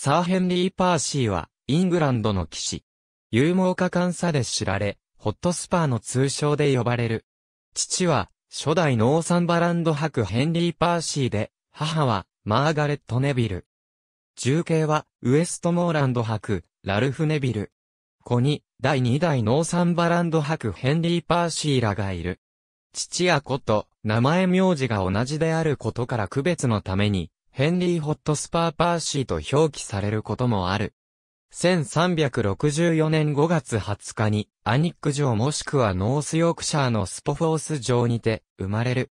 サーヘンリー・パーシーは、イングランドの騎士。勇猛化監査で知られ、ホットスパーの通称で呼ばれる。父は、初代ノーサンバランド博ヘンリー・パーシーで、母は、マーガレット・ネビル。重慶は、ウエストモーランド博、ラルフ・ネビル。子に、第2代ノーサンバランド博ヘンリー・パーシーらがいる。父や子と、名前名字が同じであることから区別のために、ヘンリー・ホットスパー・パーシーと表記されることもある。1364年5月20日に、アニック城もしくはノースヨークシャーのスポフォース城にて、生まれる。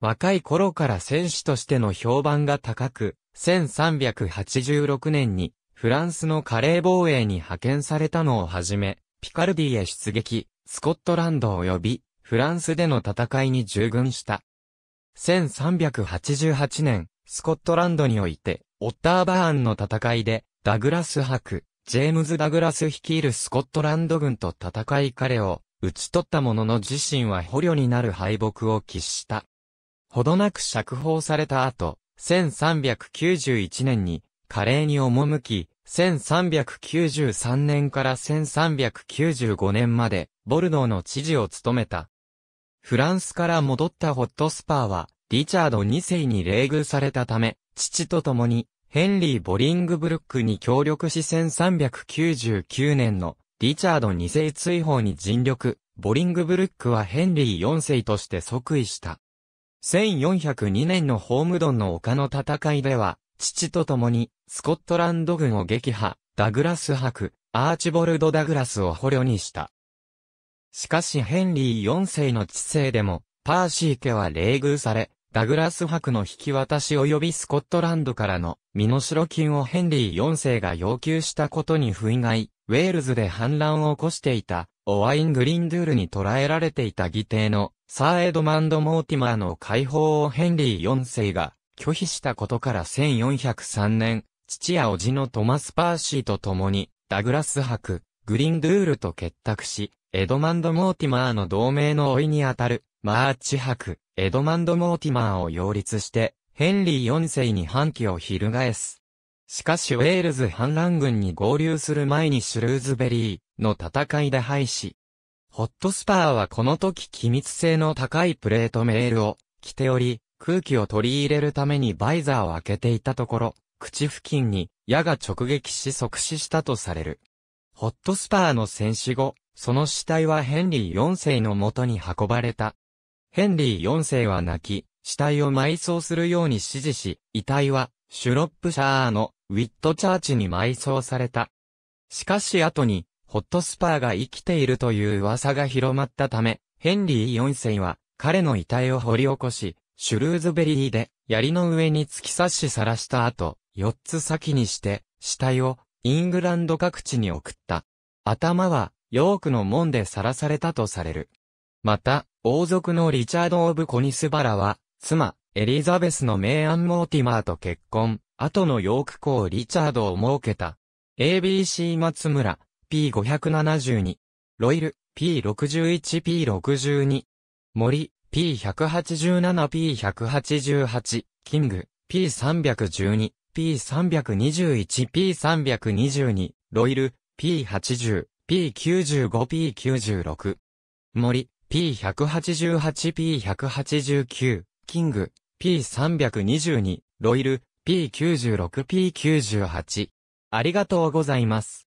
若い頃から選手としての評判が高く、1386年に、フランスのカレー防衛に派遣されたのをはじめ、ピカルディへ出撃、スコットランド及び、フランスでの戦いに従軍した。1388年、スコットランドにおいて、オッターバーンの戦いで、ダグラス博、ジェームズ・ダグラス率いるスコットランド軍と戦い彼を、打ち取ったものの自身は捕虜になる敗北を喫した。ほどなく釈放された後、1391年に、華麗に赴き、1393年から1395年まで、ボルドーの知事を務めた。フランスから戻ったホットスパーは、リチャード2世に冷遇されたため、父と共に、ヘンリー・ボリングブルックに協力し1399年のリチャード2世追放に尽力、ボリングブルックはヘンリー4世として即位した。1402年のホームドンの丘の戦いでは、父と共にスコットランド軍を撃破、ダグラス博、アーチボルド・ダグラスを捕虜にした。しかしヘンリー4世の知性でも、パーシー家は冷遇され、ダグラス博の引き渡し及びスコットランドからの身代金をヘンリー4世が要求したことに不意外、ウェールズで反乱を起こしていた、オワイン・グリンドゥールに捕らえられていた議定の、サー・エドマンド・モーティマーの解放をヘンリー4世が拒否したことから1403年、父や叔父のトマス・パーシーと共に、ダグラス博、グリンドゥールと結託し、エドマンド・モーティマーの同盟の老いにあたる、マーチ博、エドマンド・モーティマーを擁立して、ヘンリー4世に反旗を翻す。しかしウェールズ反乱軍に合流する前にシュルーズベリーの戦いで敗し、ホットスパーはこの時機密性の高いプレートメールを着ており、空気を取り入れるためにバイザーを開けていたところ、口付近に矢が直撃し即死したとされる。ホットスパーの戦死後、その死体はヘンリー4世の元に運ばれた。ヘンリー4世は泣き、死体を埋葬するように指示し、遺体は、シュロップシャーのウィットチャーチに埋葬された。しかし後に、ホットスパーが生きているという噂が広まったため、ヘンリー4世は、彼の遺体を掘り起こし、シュルーズベリーで、槍の上に突き刺しさらした後、4つ先にして、死体を、イングランド各地に送った。頭は、ヨークの門でさらされたとされる。また、王族のリチャード・オブ・コニスバラは、妻、エリザベスの名案モーティマーと結婚、後のヨーク公リチャードを設けた。ABC 松村、P572。ロイル、P61P62。森、P187P188。キング、P312。P321、P322、ロイル、P80、P95、P96。森、P188、P189、キング、P322、ロイル、P96、P98。ありがとうございます。